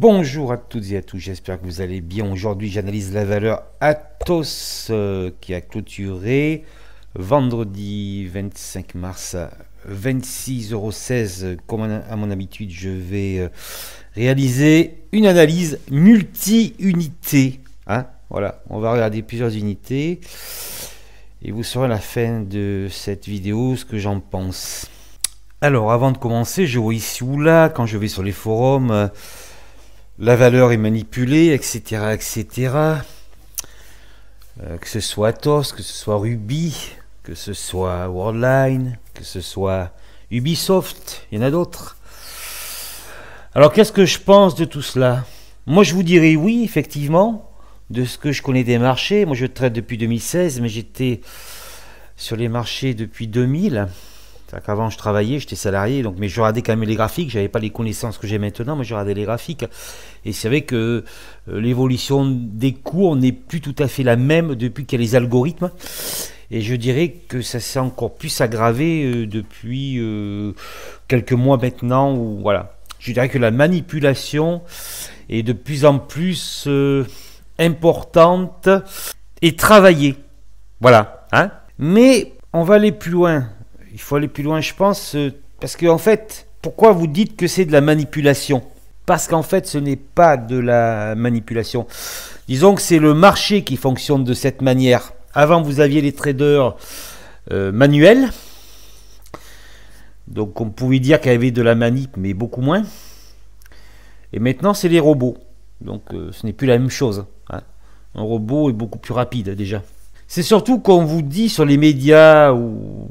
Bonjour à toutes et à tous, j'espère que vous allez bien. Aujourd'hui, j'analyse la valeur Atos euh, qui a clôturé vendredi 25 mars à 26,16€. Comme à mon habitude, je vais euh, réaliser une analyse multi-unité. Hein. voilà, on va regarder plusieurs unités et vous saurez à la fin de cette vidéo ce que j'en pense. Alors, avant de commencer, je vois ici ou là, quand je vais sur les forums, euh, la valeur est manipulée, etc., etc. Euh, que ce soit TOS, que ce soit Ruby, que ce soit Worldline, que ce soit Ubisoft, il y en a d'autres. Alors qu'est-ce que je pense de tout cela Moi je vous dirais oui, effectivement, de ce que je connais des marchés. Moi je traite depuis 2016, mais j'étais sur les marchés depuis 2000. Avant, je travaillais, j'étais salarié, donc, mais je regardais quand même les graphiques. Je n'avais pas les connaissances que j'ai maintenant, mais je regardais les graphiques. Et c'est vrai que euh, l'évolution des cours n'est plus tout à fait la même depuis qu'il y a les algorithmes. Et je dirais que ça s'est encore plus aggravé euh, depuis euh, quelques mois maintenant. voilà. Je dirais que la manipulation est de plus en plus importante et travaillée. Voilà. Hein Mais on va aller plus loin il faut aller plus loin, je pense, euh, parce que en fait, pourquoi vous dites que c'est de la manipulation Parce qu'en fait, ce n'est pas de la manipulation. Disons que c'est le marché qui fonctionne de cette manière. Avant, vous aviez les traders euh, manuels. Donc, on pouvait dire qu'il y avait de la manip, mais beaucoup moins. Et maintenant, c'est les robots. Donc, euh, ce n'est plus la même chose. Hein. Un robot est beaucoup plus rapide déjà. C'est surtout qu'on vous dit sur les médias ou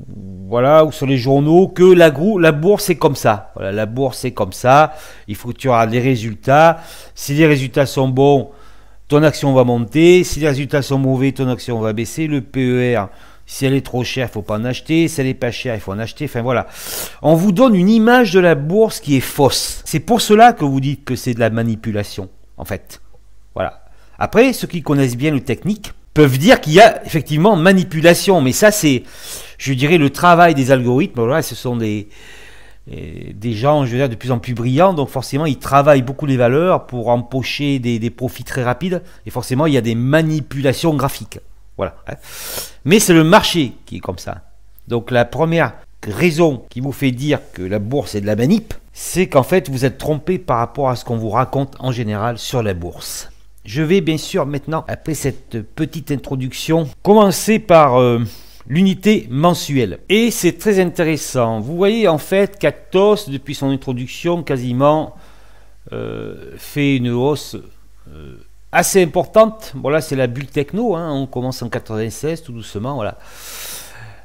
voilà ou sur les journaux que la, bourse est comme ça. Voilà, la bourse est comme ça. Il faut que tu aies des résultats. Si les résultats sont bons, ton action va monter. Si les résultats sont mauvais, ton action va baisser. Le PER, si elle est trop chère, il faut pas en acheter. Si elle est pas chère, il faut en acheter. Enfin voilà. On vous donne une image de la bourse qui est fausse. C'est pour cela que vous dites que c'est de la manipulation, en fait. Voilà. Après, ceux qui connaissent bien le technique, peuvent dire qu'il y a effectivement manipulation. Mais ça, c'est, je dirais, le travail des algorithmes. Voilà, ce sont des, des gens, je veux dire, de plus en plus brillants. Donc forcément, ils travaillent beaucoup les valeurs pour empocher des, des profits très rapides. Et forcément, il y a des manipulations graphiques. Voilà. Hein. Mais c'est le marché qui est comme ça. Donc la première raison qui vous fait dire que la bourse est de la manip, c'est qu'en fait, vous êtes trompé par rapport à ce qu'on vous raconte en général sur la bourse. Je vais bien sûr maintenant, après cette petite introduction, commencer par euh, l'unité mensuelle. Et c'est très intéressant. Vous voyez en fait qu'Actos, depuis son introduction, quasiment euh, fait une hausse euh, assez importante. Voilà, c'est la bulle techno. Hein. On commence en 96 tout doucement. Voilà.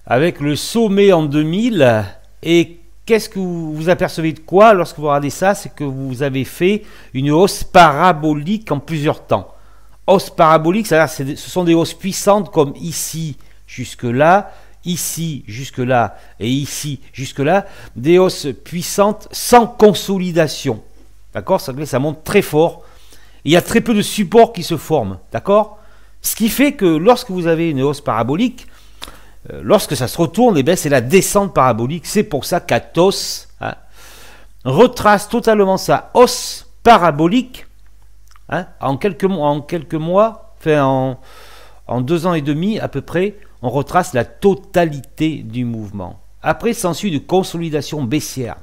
Avec le sommet en 2000 et Qu'est-ce que vous, apercevez de quoi lorsque vous regardez ça C'est que vous avez fait une hausse parabolique en plusieurs temps. Hausse parabolique, cest ce sont des hausses puissantes comme ici jusque-là, ici jusque-là et ici jusque-là. Des hausses puissantes sans consolidation. D'accord ça, ça monte très fort. Il y a très peu de supports qui se forment. D'accord Ce qui fait que lorsque vous avez une hausse parabolique, euh, lorsque ça se retourne, eh c'est la descente parabolique. C'est pour ça qu'Athos hein, retrace totalement sa hausse parabolique hein, en, quelques, en quelques mois, en, deux ans et demi à peu près, on retrace la totalité du mouvement. Après s'ensuit une consolidation baissière.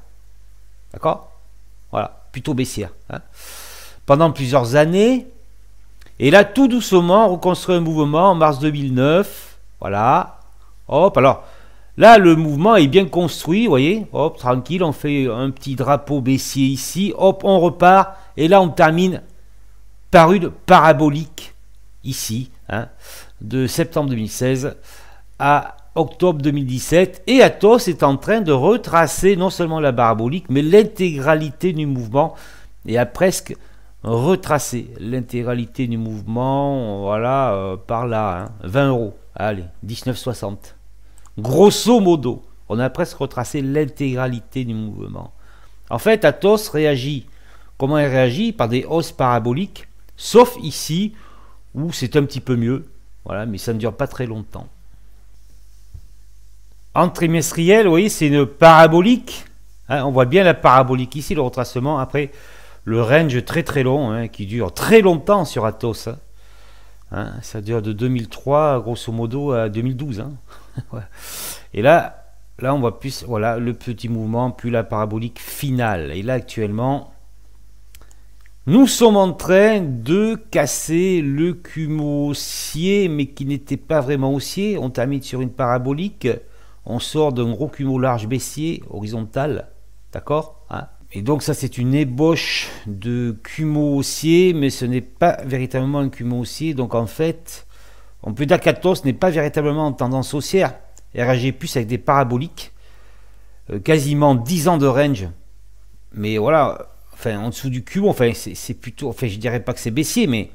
D'accord Voilà, plutôt baissière. Hein. Pendant plusieurs années. Et là, tout doucement, on reconstruit un mouvement en mars 2009. Voilà, Hop, alors, là, le mouvement est bien construit, vous voyez. Hop, tranquille, on fait un petit drapeau baissier ici. Hop, on repart. Et là, on termine par une parabolique, ici, hein, de septembre 2016 à octobre 2017. Et Atos est en train de retracer non seulement la parabolique, mais l'intégralité du mouvement. Et a presque retracé l'intégralité du mouvement, voilà, euh, par là, 20 hein, euros. Allez, 19,60. Grosso modo, on a presque retracé l'intégralité du mouvement. En fait, Athos réagit. Comment il réagit Par des hausses paraboliques, sauf ici où c'est un petit peu mieux. Voilà, mais ça ne dure pas très longtemps. En trimestriel, vous voyez, c'est une parabolique. Hein, on voit bien la parabolique ici, le retracement. Après, le range très très long, hein, qui dure très longtemps sur Athos. Hein. ça dure de 2003, grosso modo, à 2012. et là, là, on voit plus voilà, le petit mouvement, puis la parabolique finale. Et là, actuellement, nous sommes en train de casser le cumo haussier, mais qui n'était pas vraiment haussier. On termine sur une parabolique. On sort d'un gros cumo large baissier, horizontal. D'accord hein. Et donc ça, c'est une ébauche de cumo haussier, mais ce n'est pas véritablement un cumo haussier. Donc en fait, on peut dire n'est pas véritablement en tendance haussière et plus avec des paraboliques. Euh, quasiment 10 ans de range. Mais voilà, enfin, en dessous du cube, enfin, c'est plutôt. Enfin, je dirais pas que c'est baissier, mais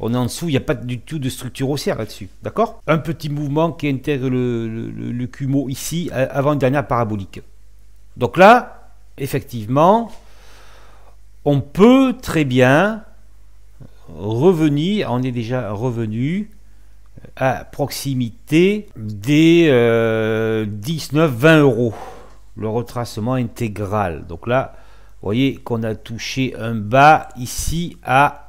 on est en dessous, il n'y a pas du tout de structure haussière là-dessus. D'accord Un petit mouvement qui intègre le, le, ici avant une dernière parabolique. Donc là, effectivement, on peut très bien revenir, on est déjà revenu à proximité des 19-20 euh, euros, le retracement intégral. Donc là, vous voyez qu'on a touché un bas ici à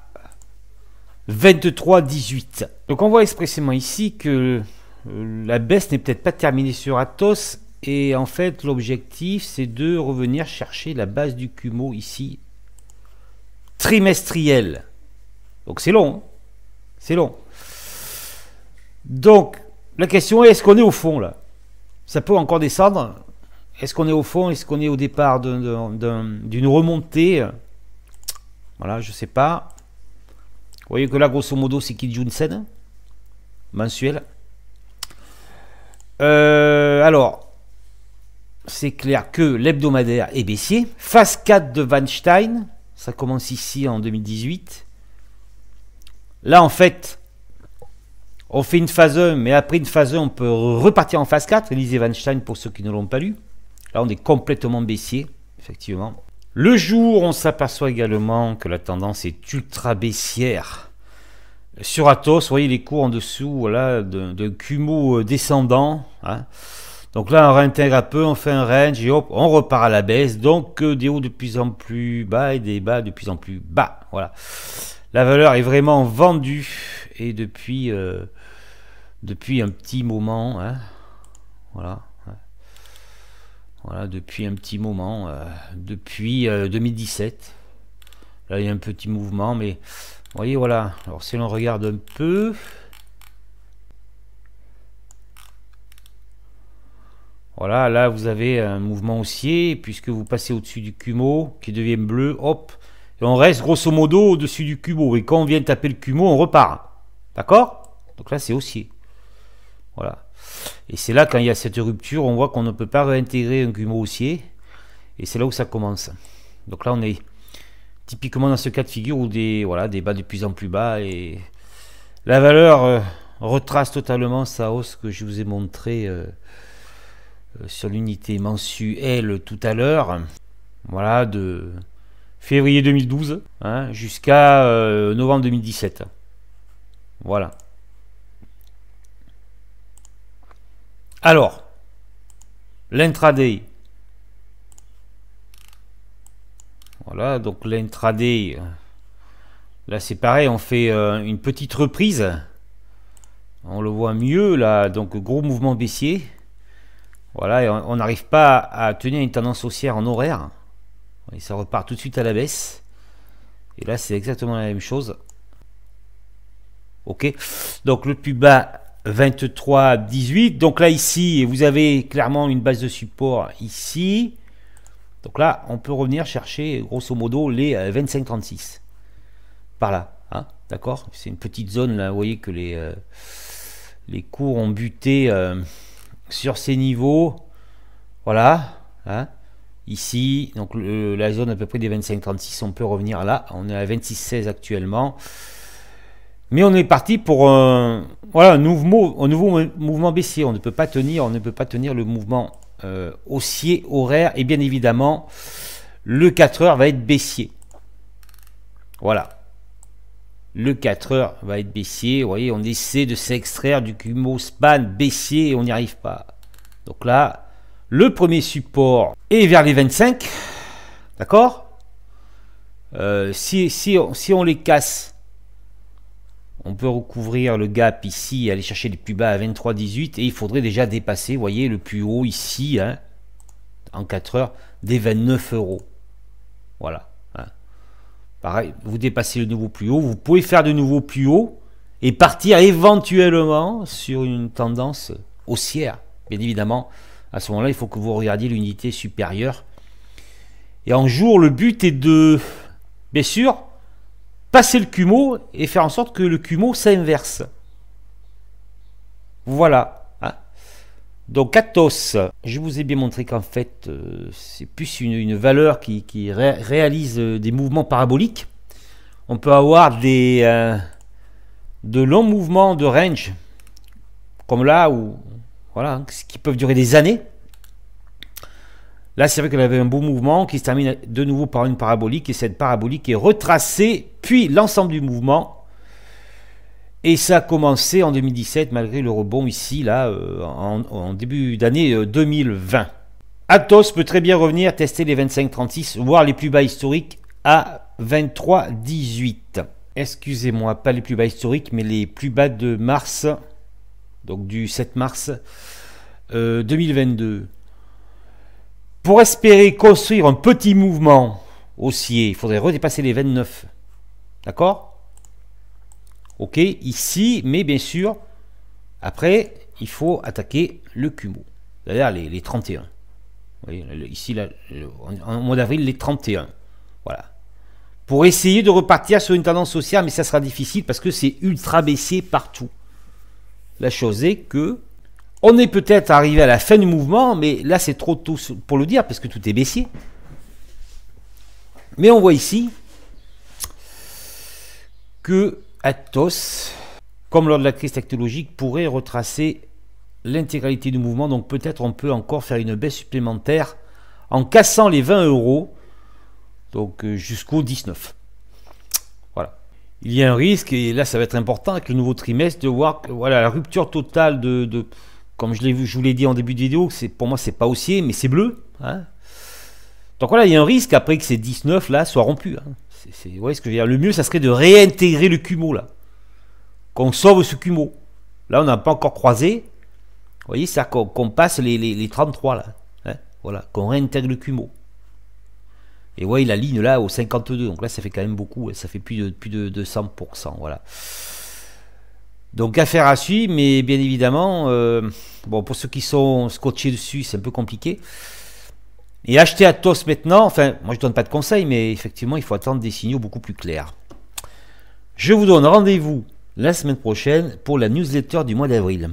18 Donc on voit expressément ici que euh, la baisse n'est peut-être pas terminée sur Atos. Et en fait, l'objectif, c'est de revenir chercher la base du Cumo ici, trimestriel. Donc c'est long. Hein. c'est long. Donc, la question est, est-ce qu'on est au fond là Ça peut encore descendre. Est-ce qu'on est au fond Est-ce qu'on est au départ d'une remontée Voilà, je ne sais pas. Vous voyez que là, grosso modo, c'est Kid Junsen, hein, mensuel. Euh, alors, c'est clair que l'hebdomadaire est baissier. Phase 4 de Weinstein, ça commence ici en 2018. Là, en fait, on fait une phase 1, mais après une phase 1, on peut repartir en phase 4. Lisez Weinstein pour ceux qui ne l'ont pas lu. Là, on est complètement baissier, effectivement. Le jour, on s'aperçoit également que la tendance est ultra baissière. Sur Atos, vous voyez les cours en dessous voilà, d'un de cumul euh, descendant. Hein. Donc là, on réintègre un peu, on fait un range et hop, on repart à la baisse. Donc euh, des hauts de plus en plus bas et des bas de plus en plus bas. Voilà. La valeur est vraiment vendue et depuis euh, depuis un petit moment. Hein. voilà. Voilà, depuis un petit moment, euh, depuis 2017. Euh, là, il y a un petit mouvement, mais vous voyez, voilà. Alors, si l'on regarde un peu, Voilà, là vous avez un mouvement haussier, puisque vous passez au-dessus du cumo, qui devient bleu, hop, et on reste grosso modo au-dessus du cumo. Et quand on vient taper le cumo, on repart. D'accord Donc là c'est haussier. Voilà. Et c'est là, quand il y a cette rupture, on voit qu'on ne peut pas réintégrer un cumul haussier. Et c'est là où ça commence. Donc là, on est typiquement dans ce cas de figure où des, voilà, des bas de plus en plus bas. Et la valeur euh, retrace totalement sa hausse que je vous ai montrée euh, euh, sur l'unité mensuelle tout à l'heure. Voilà, de février 2012 hein, jusqu'à novembre 2017. Voilà. Alors, l'intraday. Voilà, donc l'intraday. Euh, là, c'est pareil, on fait euh, une petite reprise. On le voit mieux là, donc gros mouvement baissier. Voilà, et on n'arrive pas à tenir une tendance haussière en horaire. Et ça repart tout de suite à la baisse. Et là, c'est exactement la même chose. Ok, donc le plus bas 23, 18. Donc là, ici, vous avez clairement une base de support ici. Donc là, on peut revenir chercher, grosso modo, les 25, euh, 36. Par là. Hein D'accord C'est une petite zone, là, vous voyez que les, euh, les cours ont buté euh, sur ces niveaux. Voilà. Hein ici, donc la zone à peu près des 25-36, on peut revenir là. On est à 26-16 actuellement. Mais on est parti pour un, voilà, un, nouveau, mouvement baissier. On ne peut pas tenir, on ne peut pas tenir le mouvement euh, haussier horaire. Et bien évidemment, le 4 heures va être baissier. Voilà. Le 4 heures va être baissier. Vous voyez, on essaie de s'extraire du cumo span baissier et on n'y arrive pas. Donc là, le premier support est vers les 25. D'accord euh, si, si on les casse, on peut recouvrir le gap ici aller chercher les plus bas à 23,18 et il faudrait déjà dépasser, vous voyez, le plus haut ici, hein, en 4 heures, des 29 euros. Voilà. Hein. Pareil, vous dépassez le nouveau plus haut, vous pouvez faire de nouveau plus haut et partir éventuellement sur une tendance haussière. Bien évidemment, à ce moment-là, il faut que vous regardiez l'unité supérieure. Et en jour, le but est de, bien sûr, passer le cumo et faire en sorte que le cumo s'inverse. Voilà. Hein. Donc Athos, je vous ai bien montré qu'en fait, euh, c'est plus une, valeur qui, réalise euh, des mouvements paraboliques. On peut avoir des, euh, de longs mouvements de range, comme là, où, voilà, hein, qui peuvent durer des années. Là, c'est vrai qu'elle avait un beau mouvement qui se termine de nouveau par une parabolique et cette parabolique est retracée, puis l'ensemble du mouvement. Et ça a commencé en 2017 malgré le rebond ici, là, euh, en, début d'année 2020. Euh, Atos peut très bien revenir tester les 25-36, voire les plus bas historiques à 23-18. Excusez-moi, pas les plus bas historiques, mais les plus bas de mars, donc du 7 mars 2022. Euh, pour espérer construire un petit mouvement haussier, il faudrait redépasser les 29. D'accord Ok, ici, mais bien sûr, après, il faut attaquer le cumul. D'ailleurs, les, 31. ici, là, en, mois d'avril, les 31. Voilà. Pour essayer de repartir sur une tendance haussière, mais ça sera difficile parce que c'est ultra baissé partout. La chose est que on est peut-être arrivé à la fin du mouvement, mais là c'est trop tôt pour le dire parce que tout est baissier. Mais on voit ici que Athos, comme lors de la crise technologique, pourrait retracer l'intégralité du mouvement. Donc peut-être on peut encore faire une baisse supplémentaire en cassant les 20 euros, donc euh, jusqu'au 19. Voilà. Il y a un risque, et là ça va être important avec le nouveau trimestre, de voir que, voilà, la rupture totale de comme je, je vous l'ai dit en début de vidéo, pour moi, c'est pas haussier, mais c'est bleu. Hein. donc voilà, il y a un risque après que ces 19 là soient rompus. Hein. ce que je Le mieux, ça serait de réintégrer le cumo là. Qu'on sauve ce cumo. Là, on n'a pas encore croisé. Vous voyez, ça qu'on passe les, 33 là. Hein. voilà, qu'on réintègre le cumo. Et vous voyez la ligne là au 52. Donc là, ça fait quand même beaucoup. Ça fait plus de, plus de 200%. Voilà. Donc affaire à suivre, mais bien évidemment, euh, bon pour ceux qui sont scotchés dessus, c'est un peu compliqué. Et acheter à tous maintenant, enfin moi je ne donne pas de conseils, mais effectivement il faut attendre des signaux beaucoup plus clairs. Je vous donne rendez-vous la semaine prochaine pour la newsletter du mois d'avril.